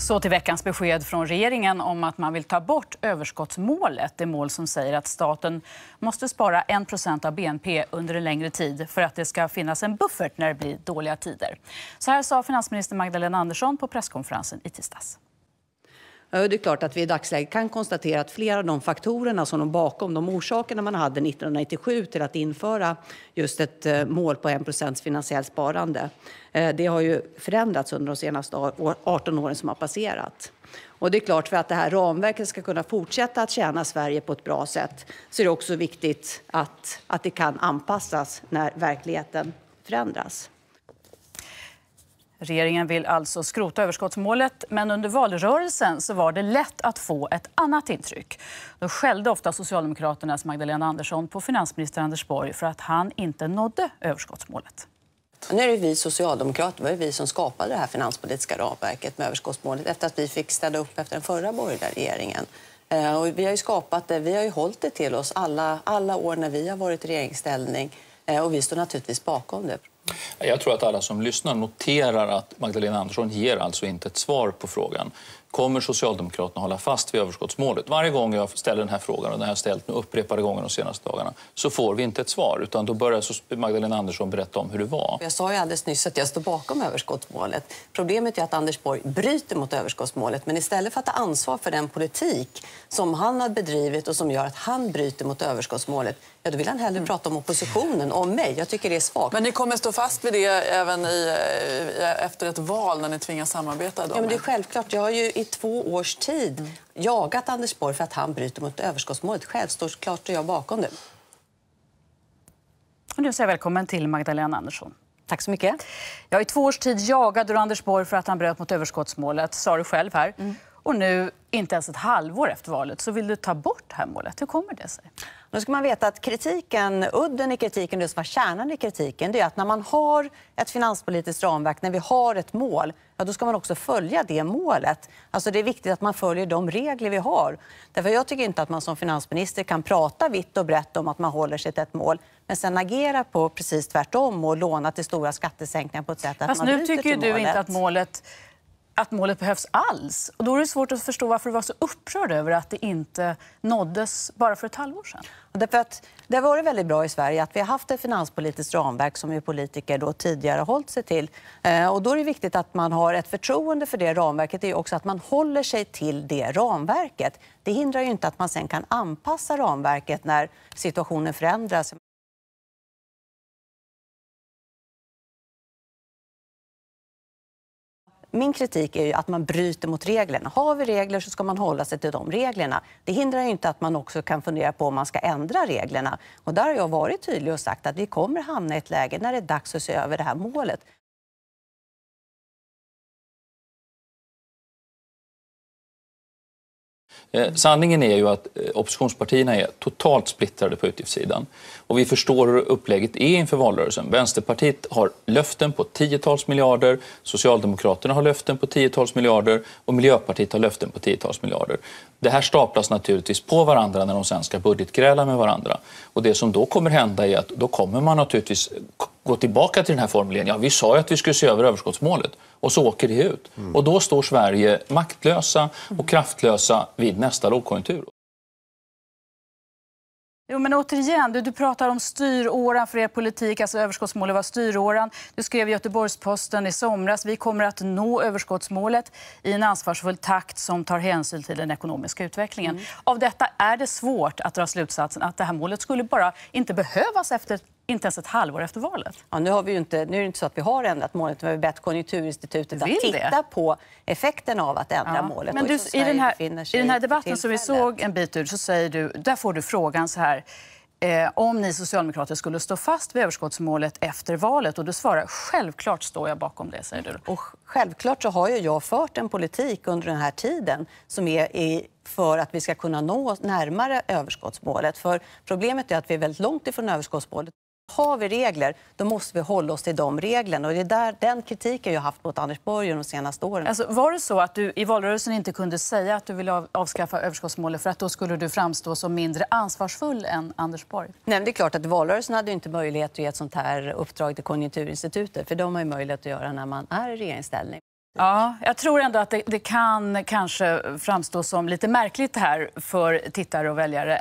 Så till veckans besked från regeringen om att man vill ta bort överskottsmålet. Det mål som säger att staten måste spara 1 av BNP under en längre tid för att det ska finnas en buffert när det blir dåliga tider. Så här sa finansminister Magdalena Andersson på presskonferensen i tisdags. Det är klart att vi i dagsläget kan konstatera att flera av de faktorerna som de bakom de orsakerna man hade 1997 till att införa just ett eh, mål på 1 finansiellt sparande, eh, det har ju förändrats under de senaste 18 åren som har passerat. Och det är klart, för att det här ramverket ska kunna fortsätta att tjäna Sverige på ett bra sätt så är det också viktigt att, att det kan anpassas när verkligheten förändras. Regeringen vill alltså skrota överskottsmålet, men under valrörelsen så var det lätt att få ett annat intryck. Då skällde ofta Socialdemokraternas Magdalena Andersson på finansminister Anders Borg för att han inte nådde överskottsmålet. Nu är det vi socialdemokrater, det var vi som skapade det här finanspolitiska ramverket med överskottsmålet efter att vi fick städa upp efter den förra borgerliga regeringen. Eh, och vi har ju skapat det, vi har ju hållit det till oss alla, alla år när vi har varit i regeringsställning eh, och vi står naturligtvis bakom det. Jag tror att alla som lyssnar noterar att Magdalena Andersson ger alltså inte ett svar på frågan. Kommer Socialdemokraterna hålla fast vid överskottsmålet? Varje gång jag ställer den här frågan, och den har jag ställt nu upprepade gånger de senaste dagarna, så får vi inte ett svar. Utan då börjar Magdalena Andersson berätta om hur det var. Jag sa ju alldeles nyss att jag står bakom överskottsmålet. Problemet är att Anders Borg bryter mot överskottsmålet. Men istället för att ta ansvar för den politik som han har bedrivit och som gör att han bryter mot överskottsmålet, ja, då vill han hellre mm. prata om oppositionen, och om mig. Jag tycker det är svagt. Men ni kommer stå fast vid det även eh, i, efter ett val när ni tvingas samarbeta? Ja, men det är självklart. Jag har ju i två års tid mm. jagat Anders Borg för att han bryter mot överskottsmålet. Självklart står jag bakom det. Och nu säger välkommen till Magdalena Andersson. Tack så mycket. Jag I två års tid jagade du Anders Borg för att han bröt mot överskottsmålet, sa du själv här. Mm. Och nu inte ens ett halvår efter valet så vill du ta bort det här målet. Hur kommer det sig? Då ska man veta att kritiken, udden i kritiken, det som var kärnan i kritiken, det är att när man har ett finanspolitiskt ramverk, när vi har ett mål, ja, då ska man också följa det målet. Alltså det är viktigt att man följer de regler vi har. Därför jag tycker inte att man som finansminister kan prata vitt och brett om att man håller sig till ett mål, men sen agera på precis tvärtom och låna till stora skattesänkningar på ett sätt att Fast man nu tycker du inte att målet att målet behövs alls. Och då är det svårt att förstå varför du var så upprörd över att det inte nåddes bara för ett halvår sedan. Därför att det har varit väldigt bra i Sverige att vi har haft ett finanspolitiskt ramverk som ju politiker då tidigare hållit sig till. Eh, och då är det viktigt att man har ett förtroende för det ramverket. Det är också att man håller sig till det ramverket. Det hindrar ju inte att man sen kan anpassa ramverket när situationen förändras. min kritik är ju att man bryter mot reglerna. Har vi regler så ska man hålla sig till de reglerna. Det hindrar inte att man också kan fundera på om man ska ändra reglerna. Och där har jag varit tydlig och sagt att vi kommer hamna i ett läge när det är dags att se över det här målet. Eh, sanningen är ju att eh, oppositionspartierna är totalt splittrade på utgiftssidan. Och vi förstår hur upplägget är inför valrörelsen. Vänsterpartiet har löften på tiotals miljarder, Socialdemokraterna har löften på tiotals miljarder och Miljöpartiet har löften på tiotals miljarder. Det här staplas naturligtvis på varandra när de sen ska budgetgräla med varandra. Och det som då kommer hända är att då kommer man naturligtvis gå tillbaka till den här formuleringen. Ja, vi sa ju att vi skulle se över överskottsmålet och så åker det ut. Mm. Och då står Sverige maktlösa och kraftlösa vid nästa lågkonjunktur. Jo, men återigen, du, du pratar om styråran för er politik. Alltså överskottsmålet var styråran. Du skrev i Göteborgs-Posten i somras vi kommer att nå överskottsmålet i en ansvarsfull takt som tar hänsyn till den ekonomiska utvecklingen. Mm. Av detta är det svårt att dra slutsatsen att det här målet skulle bara inte behövas efter inte ens ett halvår efter valet. Ja, nu, har vi inte, nu är det inte så att vi har ändrat målet, men vi har bett Konjunkturinstitutet att titta det. på effekten av att ändra ja. målet. Men du, liksom i, den här, I den här debatten som vi såg en bit ur så säger du, där får du frågan så här, eh, om ni socialdemokrater skulle stå fast vid överskottsmålet efter valet. Och du svarar självklart står jag bakom det. säger du. Och självklart så har jag fört en politik under den här tiden som är i för att vi ska kunna nå närmare överskottsmålet. För problemet är att vi är väldigt långt ifrån överskottsmålet. Har vi regler, då måste vi hålla oss till de reglerna. Och det är där, den kritiken jag har haft mot Anders Borg de senaste åren. Alltså, var det så att du i valrörelsen inte kunde säga att du ville avskaffa överskottsmålet för att då skulle du framstå som mindre ansvarsfull än Anders Borg? Nej, det är klart att valrörelsen hade inte möjlighet att ge ett sånt här uppdrag till Konjunkturinstitutet, för de har möjlighet att göra när man är i regeringsställning. Ja, jag tror ändå att det, det kan kanske framstå som lite märkligt här för tittare och väljare